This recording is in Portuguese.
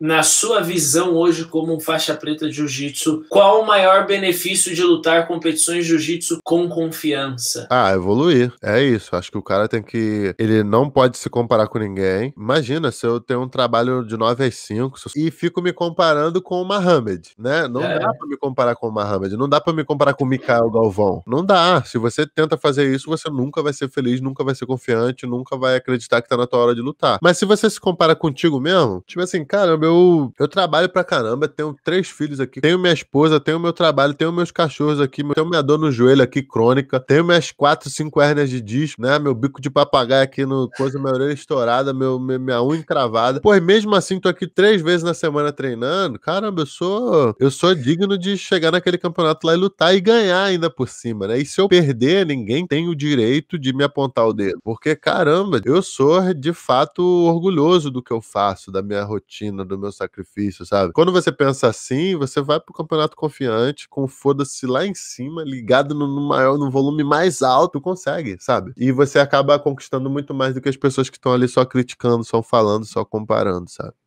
na sua visão hoje como um faixa preta de jiu-jitsu, qual o maior benefício de lutar competições de jiu-jitsu com confiança? Ah, evoluir. É isso. Acho que o cara tem que. Ele não pode se comparar com ninguém. Imagina se eu tenho um trabalho de 9 às 5 e fico me comparando com o Mohamed, né? Não é. dá pra me comparar com o Mohamed. Não dá pra me comparar com o Mikael Galvão. Não dá. Se você tenta fazer isso, você nunca vai ser feliz, nunca vai ser confiante, nunca vai acreditar que tá na tua hora de lutar. Mas se você se compara contigo mesmo, tipo assim, caramba, sabe? Eu, eu trabalho pra caramba, tenho três filhos aqui, tenho minha esposa, tenho meu trabalho, tenho meus cachorros aqui, tenho minha dor no joelho aqui crônica, tenho minhas quatro, cinco hérnias de disco, né? Meu bico de papagaio aqui no coisa, minha orelha estourada, meu, minha unha encravada. Pois mesmo assim, tô aqui três vezes na semana treinando. Caramba, eu sou, eu sou digno de chegar naquele campeonato lá e lutar e ganhar ainda por cima, né? E se eu perder, ninguém tem o direito de me apontar o dedo. Porque, caramba, eu sou de fato orgulhoso do que eu faço, da minha rotina, do do meu sacrifício, sabe? Quando você pensa assim, você vai pro campeonato confiante, com foda-se lá em cima, ligado no, no maior, no volume mais alto, consegue, sabe? E você acaba conquistando muito mais do que as pessoas que estão ali só criticando, só falando, só comparando, sabe?